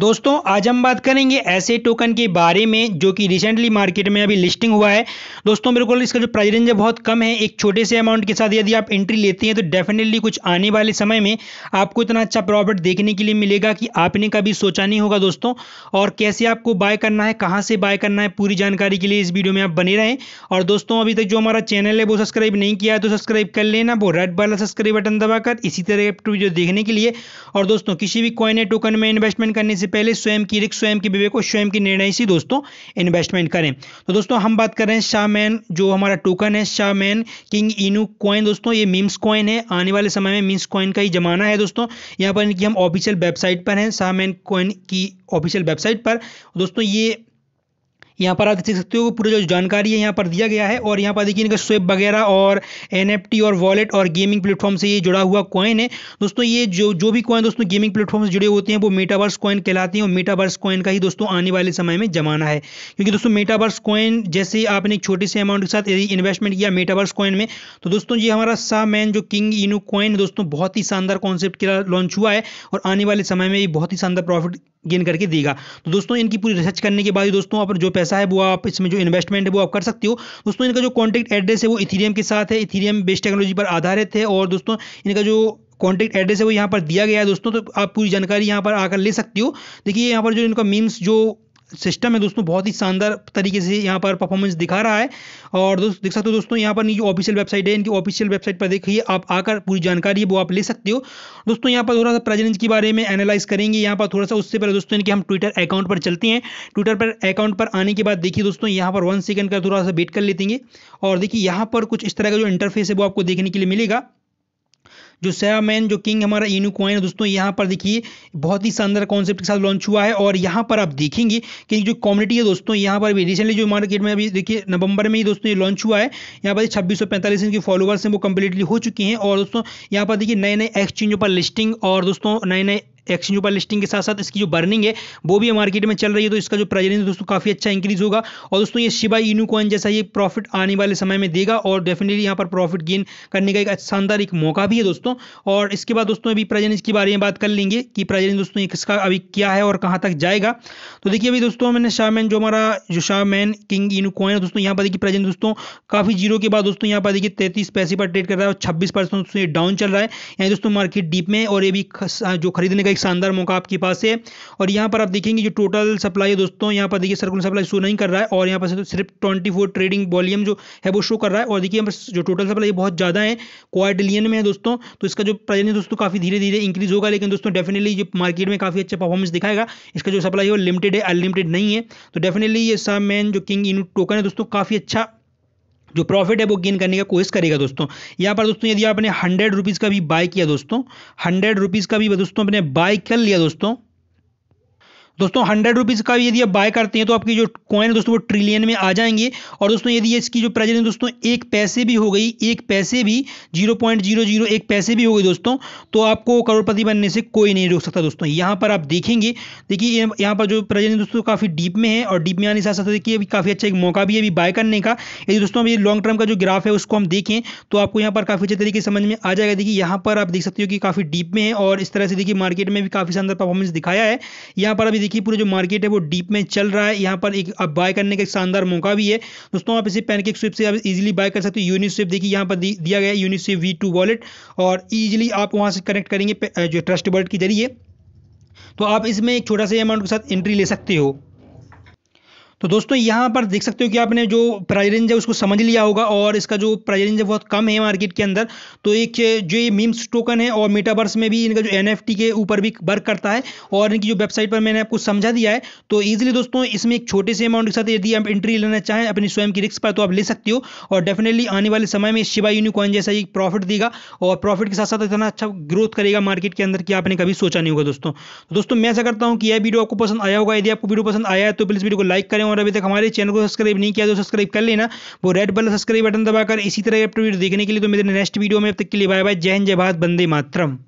दोस्तों आज हम बात करेंगे ऐसे टोकन के बारे में जो कि रिसेंटली मार्केट में अभी लिस्टिंग हुआ है दोस्तों मेरे को इसका जो प्राइस रेंज है बहुत कम है एक छोटे से अमाउंट के साथ यदि आप एंट्री लेते हैं तो डेफिनेटली कुछ आने वाले समय में आपको इतना अच्छा प्रॉफिट देखने के लिए मिलेगा कि आपने कभी सोचा नहीं होगा दोस्तों और कैसे आपको बाय करना है कहाँ से बाय करना है पूरी जानकारी के लिए इस वीडियो में आप बने रहें और दोस्तों अभी तक जो हमारा चैनल है वो सब्सक्राइब नहीं किया है तो सब्सक्राइब कर लेना वो रेड वाला सब्सक्राइब बटन दबाकर इसी तरह वीडियो देखने के लिए और दोस्तों किसी भी कॉइन या टोकन में इन्वेस्टमेंट करने से से पहले स्वयं की रिक्स स्वयं के विवेक और स्वयं के निर्णय से दोस्तों इन्वेस्टमेंट करें तो दोस्तों हम बात कर रहे हैं शाहमैन जो हमारा टोकन है शाहमैन किंग इनू कॉइन दोस्तों ये मीम्स कॉइन है आने वाले समय में मीम्स कॉइन का ही जमाना है दोस्तों यहाँ पर इनकी हम ऑफिशियल वेबसाइट पर हैं शाहमैन कॉइन की ऑफिशियल वेबसाइट पर दोस्तों ये यहाँ पर आप देख सकते हो पूरा जो जानकारी है यहाँ पर दिया गया है और यहाँ पर देखिए इनका स्वेप वगैरह और एन और वॉलेट और गेमिंग प्लेटफॉर्म से ये जुड़ा हुआ कॉइन है दोस्तों ये जो जो भी कॉइन दोस्तों गेमिंग प्लेटफॉर्म से जुड़े होते हैं वो मेटावर्स कॉइन कहलाते हैं और मेटावर्स कॉइन का ही दोस्तों आने वाले समय में जमाना है क्योंकि दोस्तों मेटावर्स कॉइन जैसे आपने छोटे से अमाउंट के साथ यदि इन्वेस्टमेंट किया मेटावर्स कॉइन में तो दोस्तों ये हमारा सा मैन जो किंग इनू कॉइन दोस्तों बहुत ही शानदार कॉन्सेप्ट के लॉन्च हुआ है और आने वाले समय में ये बहुत ही शानदार प्रॉफिट गेन करके देगा तो दोस्तों इनकी पूरी रिसर्च करने के बाद दोस्तों आप जो पैसा है वो आप इसमें जो इन्वेस्टमेंट है वो आप कर सकते हो दोस्तों इनका जो कॉन्टैक्ट एड्रेस है वो इथीरियम के साथ है इथीरियम बेस्ट टेक्नोलॉजी पर आधारित है और दोस्तों इनका जो कॉन्टैक्ट एड्रेस है वो यहाँ पर दिया गया है दोस्तों तो आप पूरी जानकारी यहाँ पर आकर ले सकते हो देखिए यहाँ पर जो इनका मीम्स जो सिस्टम है दोस्तों बहुत ही शानदार तरीके से यहाँ पर परफॉर्मेंस दिखा रहा है और दोस्त देख सकते हो दोस्तों यहाँ पर नीचे ऑफिशियल वेबसाइट है इनकी ऑफिशियल वेबसाइट पर देखिए आप आकर पूरी जानकारी है वो आप ले सकते हो दोस्तों यहाँ पर थोड़ा सा प्रेजेंस के बारे में एनालाइज करेंगे यहाँ पर थोड़ा सा उससे पहले दोस्तों इनके हम ट्विटर अकाउंट पर चलते हैं ट्विटर पर अकाउंट पर आने के बाद देखिए दोस्तों यहाँ पर वन सेकेंड का थोड़ा सा वेट कर लेते हैं और देखिए यहाँ पर कुछ इस तरह का जो इंटरफेस है वो आपको देखने के लिए मिलेगा जो मैन जो किंग हमारा इनू कॉइन है दोस्तों यहाँ पर देखिए बहुत ही शानदार कॉन्सेप्ट के साथ लॉन्च हुआ है और यहाँ पर आप देखेंगे कि जो कॉम्युनिटी है दोस्तों यहाँ पर भी रिसेंटली जो मार्केट में अभी देखिए नवंबर में ही दोस्तों ये लॉन्च हुआ है यहाँ पर छब्बीस सौ पैंतालीस इनके फॉलोअर्स हैं वो कम्प्लीटली हो चुके हैं और दोस्तों यहाँ पर देखिए नए नए एक्सचेंजों पर लिस्टिंग और दोस्तों नए नए एक्सचेंजों पर लिस्टिंग के साथ साथ इसकी जो बर्निंग है वो भी मार्केट में चल रही है तो इसका जो प्रेजेंस तो दोस्तों काफ़ी अच्छा इंक्रीज होगा और दोस्तों ये शिबा इनू कॉइन जैसा ये प्रॉफिट आने वाले समय में देगा और डेफिनेटली यहाँ पर प्रॉफिट गेन करने का एक शानदार एक मौका भी है दोस्तों और इसके बाद दोस्तों अभी प्रेजेंस के बारे में बात कर लेंगे कि प्रेजेंस दोस्तों किसका अभी क्या है और कहाँ तक जाएगा तो देखिए अभी दोस्तों मैंने शाहमैन जो हमारा जो शाहमैन किंग इनू कॉइन दोस्तों यहाँ पर देखिए प्रेजेंट दोस्तों काफ़ी जीरो के बाद दोस्तों यहाँ पर देखिए तैतीस पैसे पर ट्रेड कर रहा है और छब्बीस परसेंट दोस्तों ये डाउन चल रहा है यानी दोस्तों मार्केट डीप में और ये भी जो खरीदने का एक शानदार मौका आपके पास है और यहाँ पर आप देखेंगे जो टोटल सप्लाई है दोस्तों यहाँ पर देखिए सर्कुलर सप्लाई शो नहीं कर रहा है और यहाँ पर सिर्फ ट्वेंटी ट्रेडिंग वॉल्यूम जो है वो शो कर रहा है और देखिए यहाँ जो टोटल सप्लाई बहुत ज़्यादा है क्वार्टिलियन में है दोस्तों तो इसका जो प्राइस है दोस्तों काफ़ी धीरे धीरे इंक्रीज होगा लेकिन दोस्तों डेफिनेटली जो मार्केट में काफ़ी अच्छा परफॉर्मेंस दिखाएगा इसका जो सप्लाई है वो लिमिटेड है अनलिमिटेड नहीं है तो डेफिनेटली ये सब मैन जो किंग इन टोकन है दोस्तों काफ़ी अच्छा जो प्रॉफिट है वो गेन करने का कोशिश करेगा दोस्तों यहाँ पर दोस्तों यदि आपने हंड्रेड रुपीज़ का भी बाय किया दोस्तों हंड्रेड रुपीज़ का भी दोस्तों अपने बाय कर लिया दोस्तों दोस्तों हंड्रेड रुपीज़ का यदि आप बाय करते हैं तो आपकी जो कॉइन है दोस्तों वो ट्रिलियन में आ जाएंगे और दोस्तों यदि इसकी जो प्रेजेंट दोस्तों एक पैसे भी हो गई एक पैसे भी जीरो पॉइंट जीरो जीरो एक पैसे भी हो गई दोस्तों तो आपको करोड़पति बनने से कोई नहीं रोक सकता दोस्तों यहाँ पर आप देखेंगे देखिए यहाँ पर जो प्रेजेंट दोस्तों काफ़ी डीप में है और डीप में आने के साथ साथ देखिए अभी काफ़ी अच्छा एक मौका भी है अभी बाय करने का यदि दोस्तों अभी लॉन्ग टर्म का जो ग्राफ है उसको हम देखें तो आपको यहाँ पर काफ़ी अच्छे तरीके समझ में आ जाएगा देखिए यहाँ पर आप देख सकते हो कि काफ़ी डीप में है और इस तरह से देखिए मार्केट में भी काफ़ी शानदार परफॉर्मेंस दिखाया है यहाँ पर अभी देखिए पूरा जो मार्केट है वो डीप में चल रहा है यहाँ पर एक अब बाय करने का एक शानदार मौका भी है दोस्तों आप इसे पैनकेक स्विप से आप इजीली बाय कर सकते हो यूनिट स्विप देखिए यहाँ पर दिया गया Uniswap V two wallet और ईजिली आप वहाँ से कनेक्ट करेंगे जो ट्रस्ट वर्ल्ड के जरिए तो आप इसमें एक छोटा सा अमाउंट के साथ एंट्री ले सकते हो तो दोस्तों यहाँ पर देख सकते हो कि आपने जो प्राइज रेंज है उसको समझ लिया होगा और इसका जो प्राइस रेंज है बहुत कम है मार्केट के अंदर तो एक जो ये मीम्स टोकन है और मेटावर्स में भी इनका जो एन के ऊपर भी वर्क करता है और इनकी जो वेबसाइट पर मैंने आपको समझा दिया है तो ईजिली दोस्तों इसमें एक छोटे से अमाउंट के साथ यदि आप एंट्री लेना चाहें अपनी स्वयं की रिक्स पर तो आप ले सकते हो और डेफिनेटली आने वाले समय में शिवा यूनिकॉइन जैसा एक प्रॉफिट देगा और प्रॉफिट के साथ साथ इतना अच्छा ग्रोथ करेगा मार्केट के अंदर कि आपने कभी सोचा नहीं होगा दोस्तों तो दोस्तों मैं ऐसा करता हूँ कि यह वीडियो आपको पसंद आया होगा यदि आपको वीडियो पसंद आया है तो प्लीज़ वीडियो को लाइक करें हैं और अभी तक हमारे चैनल को सब्सक्राइब नहीं किया तो सब्सक्राइब कर लेना वो रेड बल सब्सक्राइब बटन दबाकर इसी तरह अपटू वीडियो देखने के लिए तो मेरे नेक्स्ट वीडियो में अब तक के लिए बाय बाय जय हिंद जय भारत बंदे मातरम